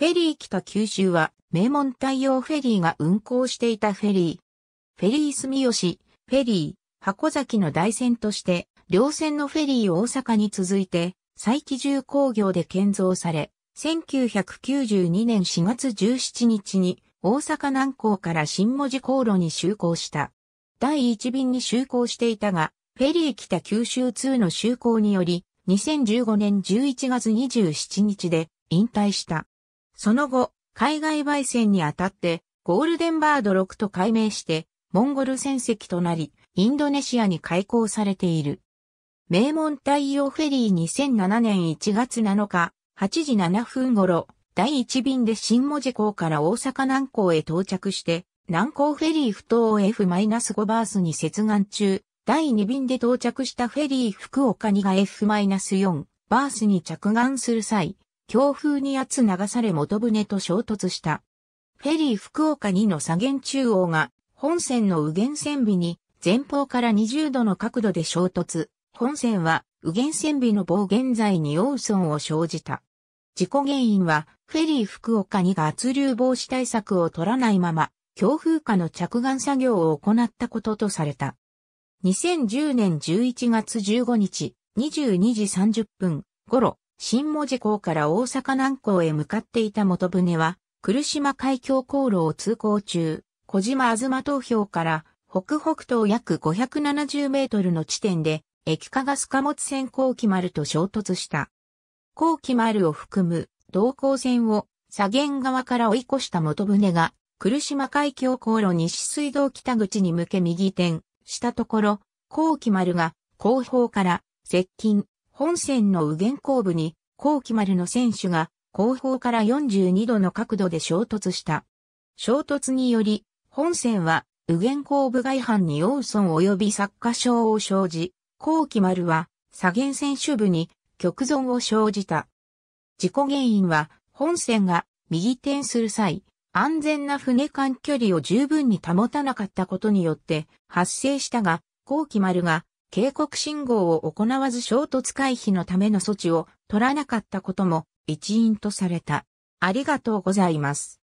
フェリー北九州は、名門太陽フェリーが運航していたフェリー。フェリー住吉、フェリー、箱崎の大船として、両船のフェリー大阪に続いて、再起重工業で建造され、1992年4月17日に、大阪南港から新文字航路に就航した。第1便に就航していたが、フェリー北九州2の就航により、2015年11月27日で引退した。その後、海外焙煎にあたって、ゴールデンバード6と改名して、モンゴル船籍となり、インドネシアに開港されている。名門太陽フェリー2007年1月7日、8時7分頃、第1便で新文字港から大阪南港へ到着して、南港フェリー不等 F-5 バースに接岸中、第2便で到着したフェリー福岡2が F-4 バースに着岸する際、強風に圧流され元船と衝突した。フェリー福岡2の左舷中央が本線の右舷線尾に前方から20度の角度で衝突。本線は右舷線尾の棒現在にオーソンを生じた。事故原因はフェリー福岡2が圧流防止対策を取らないまま強風下の着岸作業を行ったこととされた。2010年11月15日22時30分頃新文字港から大阪南港へ向かっていた元船は、来島海峡航路を通行中、小島東投票から北北東約570メートルの地点で、液化ガス貨物船後期丸と衝突した。後期丸を含む同行船を左舷側から追い越した元船が、来島海峡航路西水道北口に向け右転したところ、後期丸が後方から接近、本線の右舷後部に、後期丸の選手が、後方から42度の角度で衝突した。衝突により、本線は、右舷後部外反にオーソン及び作家症を生じ、後期丸は、左舷選手部に、極損を生じた。事故原因は、本線が、右転する際、安全な船間距離を十分に保たなかったことによって、発生したが、後期丸が、警告信号を行わず衝突回避のための措置を取らなかったことも一因とされた。ありがとうございます。